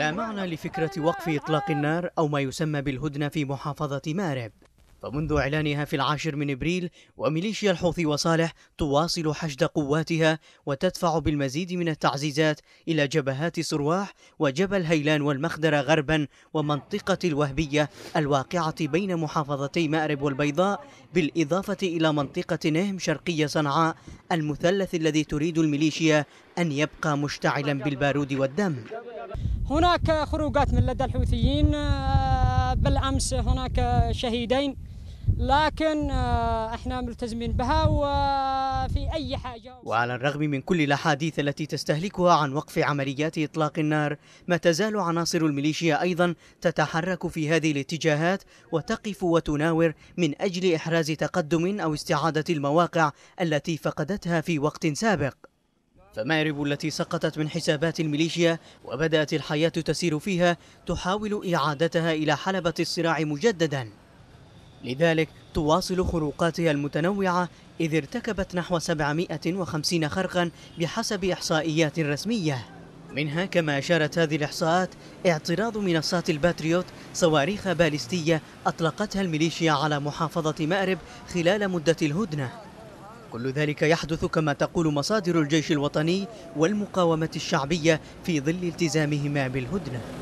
لا معنى لفكرة وقف إطلاق النار أو ما يسمى بالهدنة في محافظة مارب فمنذ إعلانها في العاشر من إبريل وميليشيا الحوثي وصالح تواصل حشد قواتها وتدفع بالمزيد من التعزيزات إلى جبهات سرواح وجبل هيلان والمخدرة غربا ومنطقة الوهبية الواقعة بين محافظتي مأرب والبيضاء بالإضافة إلى منطقة نهم شرقية صنعاء المثلث الذي تريد الميليشيا أن يبقى مشتعلا بالبارود والدم هناك خروجات من لدى الحوثيين آه، بالامس هناك شهيدين لكن آه، احنا ملتزمين بها وفي اي حاجه وعلى الرغم من كل الاحاديث التي تستهلكها عن وقف عمليات اطلاق النار ما تزال عناصر الميليشيا ايضا تتحرك في هذه الاتجاهات وتقف وتناور من اجل احراز تقدم او استعاده المواقع التي فقدتها في وقت سابق فمأرب التي سقطت من حسابات الميليشيا وبدأت الحياة تسير فيها تحاول إعادتها إلى حلبة الصراع مجددا لذلك تواصل خروقاتها المتنوعة إذ ارتكبت نحو 750 خرقا بحسب إحصائيات رسمية منها كما أشارت هذه الإحصاءات اعتراض منصات الباتريوت صواريخ باليستية أطلقتها الميليشيا على محافظة مأرب خلال مدة الهدنة كل ذلك يحدث كما تقول مصادر الجيش الوطني والمقاومة الشعبية في ظل التزامهما بالهدنة